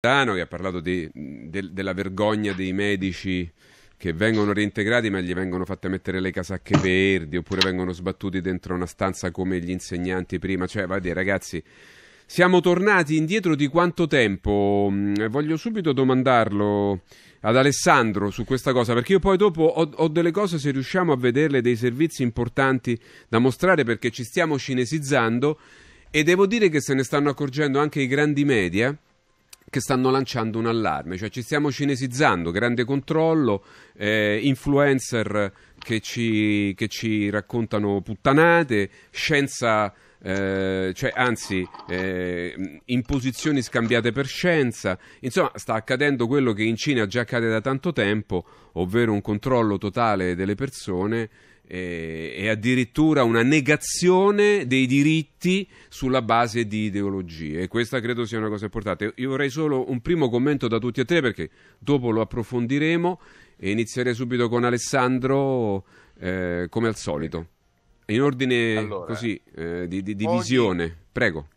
che ha parlato di, de, della vergogna dei medici che vengono reintegrati ma gli vengono fatte mettere le casacche verdi oppure vengono sbattuti dentro una stanza come gli insegnanti prima. Cioè, vabbè, ragazzi, siamo tornati indietro di quanto tempo? Mm, voglio subito domandarlo ad Alessandro su questa cosa perché io poi dopo ho, ho delle cose, se riusciamo a vederle, dei servizi importanti da mostrare perché ci stiamo cinesizzando e devo dire che se ne stanno accorgendo anche i grandi media che stanno lanciando un allarme, cioè ci stiamo cinesizzando, grande controllo, eh, influencer che ci, che ci raccontano puttanate, scienza... Eh, cioè, anzi, eh, imposizioni scambiate per scienza. Insomma, sta accadendo quello che in Cina già accade da tanto tempo, ovvero un controllo totale delle persone eh, e addirittura una negazione dei diritti sulla base di ideologie. E questa credo sia una cosa importante. Io vorrei solo un primo commento da tutti e tre perché dopo lo approfondiremo e inizierei subito con Alessandro eh, come al solito. In ordine allora, così eh, di, di, di ogni, visione, prego.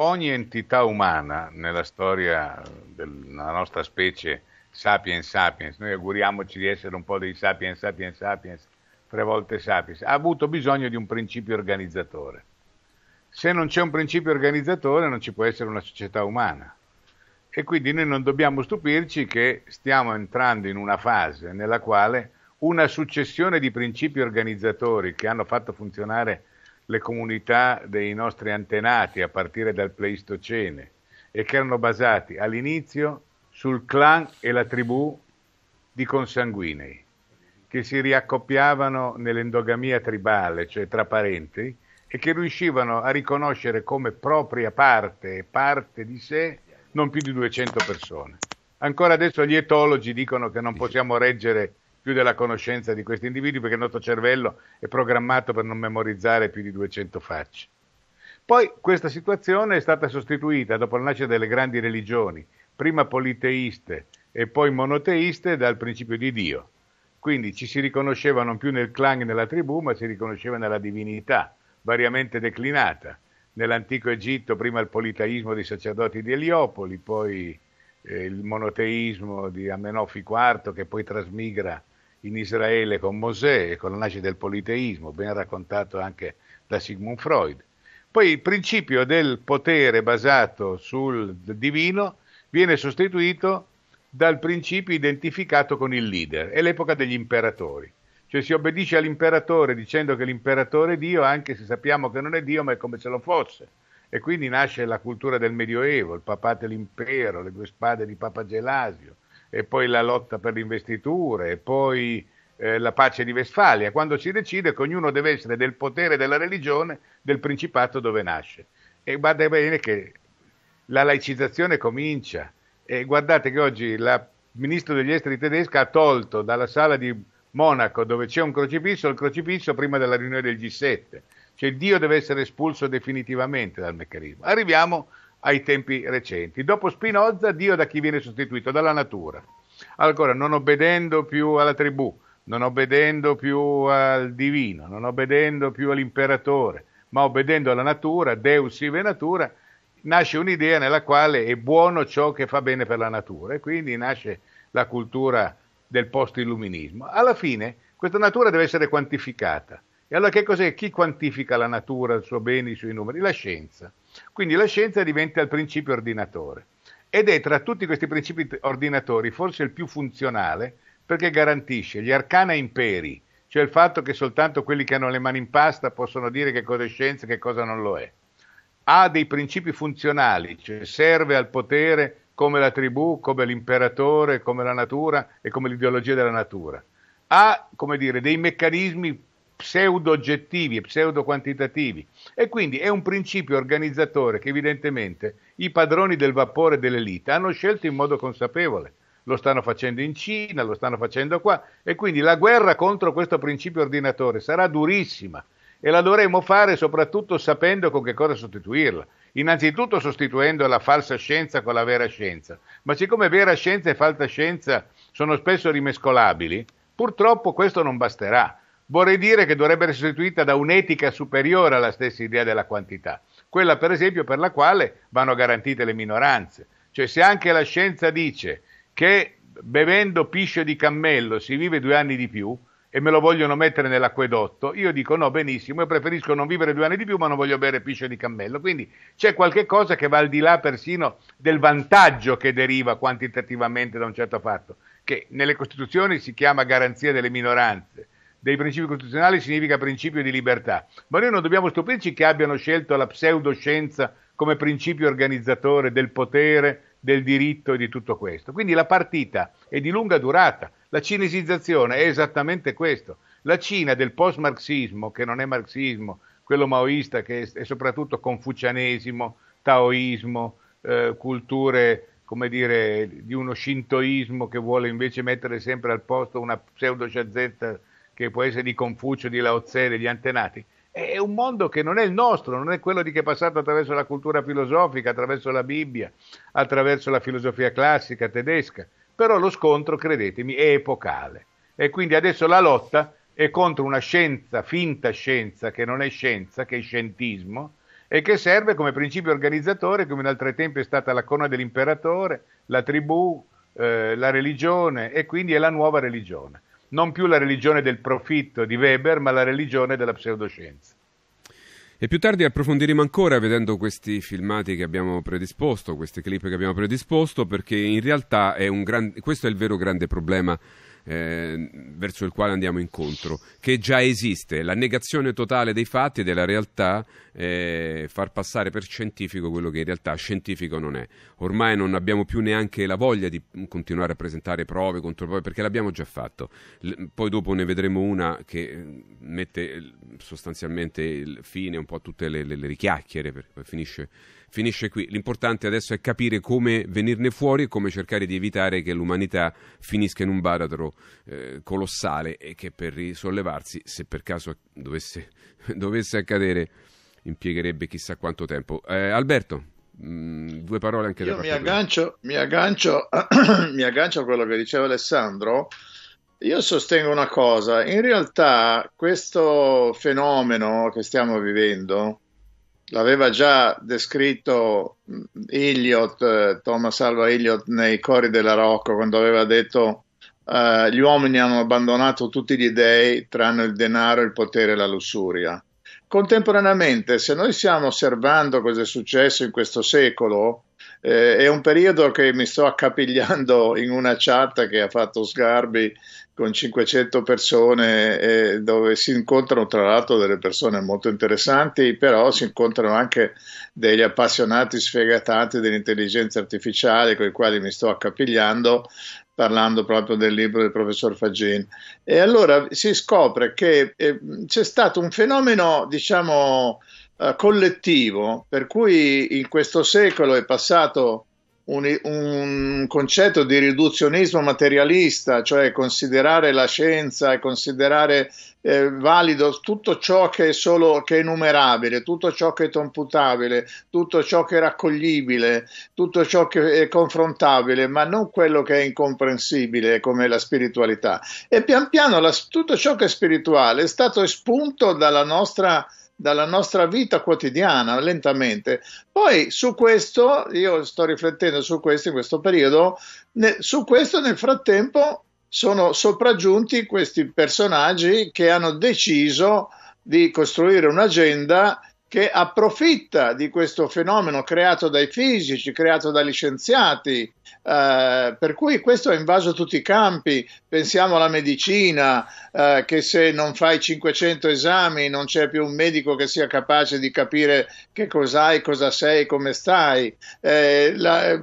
Ogni entità umana nella storia della nostra specie sapiens sapiens, noi auguriamoci di essere un po' dei sapiens sapiens sapiens, tre volte Sapiens, ha avuto bisogno di un principio organizzatore. Se non c'è un principio organizzatore non ci può essere una società umana. E quindi noi non dobbiamo stupirci che stiamo entrando in una fase nella quale una successione di principi organizzatori che hanno fatto funzionare le comunità dei nostri antenati a partire dal Pleistocene e che erano basati all'inizio sul clan e la tribù di consanguinei che si riaccoppiavano nell'endogamia tribale, cioè tra parenti, e che riuscivano a riconoscere come propria parte e parte di sé non più di 200 persone. Ancora adesso gli etologi dicono che non possiamo reggere più della conoscenza di questi individui perché il nostro cervello è programmato per non memorizzare più di 200 facce. Poi questa situazione è stata sostituita dopo la nascita delle grandi religioni, prima politeiste e poi monoteiste, dal principio di Dio quindi ci si riconosceva non più nel clan e nella tribù, ma si riconosceva nella divinità, variamente declinata. Nell'antico Egitto prima il politeismo dei sacerdoti di Eliopoli, poi eh, il monoteismo di Amenofi IV che poi trasmigra in Israele con Mosè e con la nascita del politeismo, ben raccontato anche da Sigmund Freud. Poi il principio del potere basato sul divino viene sostituito dal principio identificato con il leader, è l'epoca degli imperatori. Cioè si obbedisce all'imperatore dicendo che l'imperatore è Dio, anche se sappiamo che non è Dio, ma è come se lo fosse. E quindi nasce la cultura del Medioevo, il papato e l'impero, le due spade di Papa Gelasio, e poi la lotta per le investiture, e poi eh, la pace di Vestfalia, quando si decide che ognuno deve essere del potere della religione del principato dove nasce. E va bene che la laicizzazione comincia, e guardate che oggi la ministro degli esteri tedesca ha tolto dalla sala di Monaco dove c'è un crocifisso il crocifisso prima della riunione del G7. Cioè Dio deve essere espulso definitivamente dal meccanismo. Arriviamo ai tempi recenti. Dopo Spinoza, Dio da chi viene sostituito? Dalla natura. Allora, non obbedendo più alla tribù, non obbedendo più al divino, non obbedendo più all'imperatore, ma obbedendo alla natura, Deus sive natura, nasce un'idea nella quale è buono ciò che fa bene per la natura e quindi nasce la cultura del post-illuminismo. Alla fine questa natura deve essere quantificata. E allora che cos'è? Chi quantifica la natura, il suo bene, i suoi numeri? La scienza. Quindi la scienza diventa il principio ordinatore. Ed è tra tutti questi principi ordinatori forse il più funzionale perché garantisce gli arcana imperi, cioè il fatto che soltanto quelli che hanno le mani in pasta possono dire che cosa è scienza e che cosa non lo è ha dei principi funzionali, cioè serve al potere come la tribù, come l'imperatore, come la natura e come l'ideologia della natura. Ha, come dire, dei meccanismi pseudo-oggettivi e pseudo-quantitativi e quindi è un principio organizzatore che evidentemente i padroni del vapore dell'elite hanno scelto in modo consapevole. Lo stanno facendo in Cina, lo stanno facendo qua e quindi la guerra contro questo principio ordinatore sarà durissima e la dovremmo fare soprattutto sapendo con che cosa sostituirla. Innanzitutto sostituendo la falsa scienza con la vera scienza, ma siccome vera scienza e falsa scienza sono spesso rimescolabili, purtroppo questo non basterà. Vorrei dire che dovrebbe essere sostituita da un'etica superiore alla stessa idea della quantità, quella per esempio per la quale vanno garantite le minoranze. Cioè se anche la scienza dice che bevendo piscio di cammello si vive due anni di più, e me lo vogliono mettere nell'acquedotto, io dico no, benissimo, io preferisco non vivere due anni di più, ma non voglio bere piscio di cammello. Quindi c'è qualche cosa che va al di là persino del vantaggio che deriva quantitativamente da un certo fatto, che nelle Costituzioni si chiama garanzia delle minoranze, dei principi costituzionali significa principio di libertà, ma noi non dobbiamo stupirci che abbiano scelto la pseudoscienza come principio organizzatore del potere del diritto e di tutto questo. Quindi la partita è di lunga durata, la cinesizzazione è esattamente questo. La Cina del post-marxismo, che non è marxismo, quello maoista che è soprattutto confucianesimo, taoismo, eh, culture come dire, di uno shintoismo che vuole invece mettere sempre al posto una pseudo-sciazzetta che può essere di Confucio, di Lao Tse, degli antenati è un mondo che non è il nostro, non è quello di che è passato attraverso la cultura filosofica, attraverso la Bibbia, attraverso la filosofia classica tedesca. Però lo scontro, credetemi, è epocale. E quindi adesso la lotta è contro una scienza, finta scienza, che non è scienza, che è scientismo, e che serve come principio organizzatore, come in altri tempi è stata la corona dell'imperatore, la tribù, eh, la religione, e quindi è la nuova religione non più la religione del profitto di Weber, ma la religione della pseudoscienza. E più tardi approfondiremo ancora vedendo questi filmati che abbiamo predisposto, queste clip che abbiamo predisposto, perché in realtà è gran... questo è il vero grande problema Ehm, verso il quale andiamo incontro, che già esiste, la negazione totale dei fatti e della realtà, eh, far passare per scientifico quello che in realtà scientifico non è. Ormai non abbiamo più neanche la voglia di continuare a presentare prove, contro prove perché l'abbiamo già fatto. L- poi dopo ne vedremo una che eh, mette eh, sostanzialmente il fine un po' a tutte le, le, le richiacchiere, perché poi finisce finisce qui. L'importante adesso è capire come venirne fuori e come cercare di evitare che l'umanità finisca in un baratro eh, colossale e che per risollevarsi, se per caso dovesse, dovesse accadere, impiegherebbe chissà quanto tempo. Eh, Alberto. Mh, mm, due parole anche Io da mi aggancio, mi, aggancio, mi aggancio a quello che diceva Alessandro. Io sostengo una cosa, in realtà questo fenomeno che stiamo vivendo l'aveva già descritto mm, Eliot, eh, Thomas Alva Eliot nei cori della Rocco quando aveva detto uh, gli uomini hanno abbandonato tutti gli dèi tranne il denaro, il potere e la lussuria. Contemporaneamente, se noi stiamo osservando cosa è successo in questo secolo, eh, è un periodo che mi sto accapigliando in una chat che ha fatto Sgarbi con 500 persone eh, dove si incontrano tra l'altro delle persone molto interessanti, però si incontrano anche degli appassionati sfegatanti dell'intelligenza artificiale con i quali mi sto accapigliando parlando proprio del libro del professor Fagin. E allora si scopre che eh, c'è stato un fenomeno, diciamo, eh, collettivo, per cui in questo secolo è passato un, un, concetto di riduzionismo materialista, cioè considerare la scienza e considerare eh, valido tutto ciò che è solo che è numerabile, tutto ciò che è computabile, tutto ciò che è raccoglibile, tutto ciò che è confrontabile, ma non quello che è incomprensibile come la spiritualità. E pian piano la, tutto ciò che è spirituale è stato espunto dalla nostra dalla nostra vita quotidiana lentamente. Poi su questo, io sto riflettendo su questo in questo periodo, ne, su questo nel frattempo sono sopraggiunti questi personaggi che hanno deciso di costruire un'agenda che approfitta di questo fenomeno creato dai fisici, creato dagli scienziati, eh, per cui questo ha invaso tutti i campi. Pensiamo alla medicina, eh, che se non fai 500 esami non c'è più un medico che sia capace di capire che cos'hai, cosa sei, come stai. Eh, la, eh,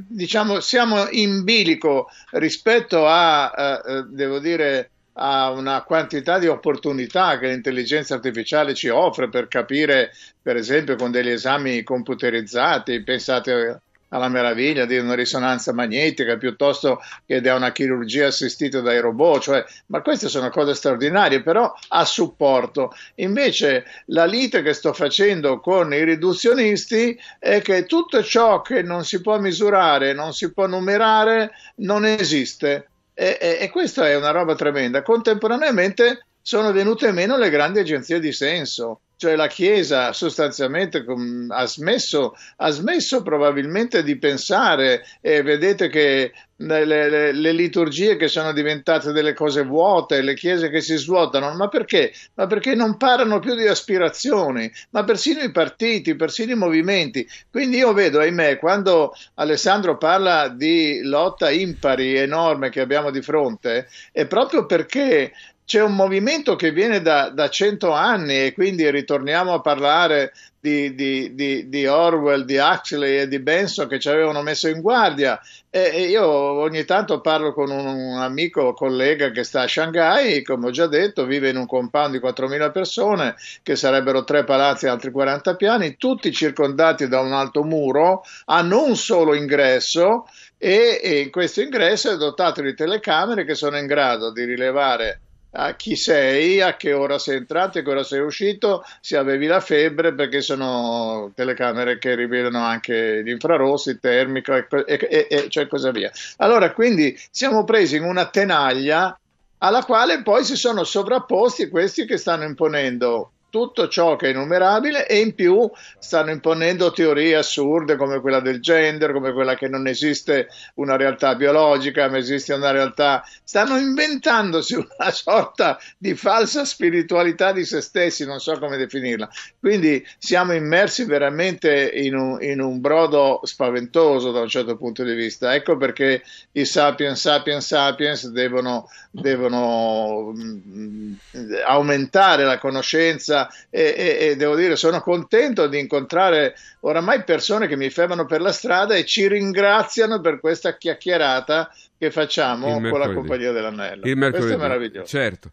diciamo, siamo in bilico rispetto a, eh, eh, devo dire, a una quantità di opportunità che l'intelligenza artificiale ci offre per capire, per esempio, con degli esami computerizzati, pensate alla meraviglia di una risonanza magnetica piuttosto che da una chirurgia assistita dai robot, cioè, ma queste sono cose straordinarie, però a supporto. Invece la lite che sto facendo con i riduzionisti è che tutto ciò che non si può misurare, non si può numerare, non esiste e, e, e, questa è una roba tremenda. Contemporaneamente sono venute meno le grandi agenzie di senso cioè la Chiesa sostanzialmente ha smesso, ha smesso probabilmente di pensare e vedete che le, le, le, liturgie che sono diventate delle cose vuote, le chiese che si svuotano, ma perché? Ma perché non parlano più di aspirazioni, ma persino i partiti, persino i movimenti. Quindi io vedo, ahimè, quando Alessandro parla di lotta impari enorme che abbiamo di fronte, è proprio perché c'è un movimento che viene da, cento anni e quindi ritorniamo a parlare di, di, di, di, Orwell, di Huxley e di Benson che ci avevano messo in guardia. E, e io ogni tanto parlo con un, un amico collega che sta a Shanghai, come ho già detto, vive in un compound di 4.000 persone, che sarebbero tre palazzi e altri 40 piani, tutti circondati da un alto muro, hanno un solo ingresso e, e questo ingresso è dotato di telecamere che sono in grado di rilevare a chi sei, a che ora sei entrato, a che ora sei uscito, se avevi la febbre, perché sono telecamere che rivelano anche gli infrarossi, termico e, e, e cioè cosa via. Allora, quindi siamo presi in una tenaglia alla quale poi si sono sovrapposti questi che stanno imponendo tutto ciò che è innumerabile e in più stanno imponendo teorie assurde come quella del gender, come quella che non esiste una realtà biologica, ma esiste una realtà. Stanno inventandosi una sorta di falsa spiritualità di se stessi, non so come definirla. Quindi siamo immersi veramente in un, in un brodo spaventoso da un certo punto di vista. Ecco perché i sapiens, sapiens, sapiens devono, devono mh, mm, aumentare la conoscenza e, e, e, devo dire sono contento di incontrare oramai persone che mi fermano per la strada e ci ringraziano per questa chiacchierata che facciamo con la Compagnia dell'Anello. Questo è meraviglioso. Certo.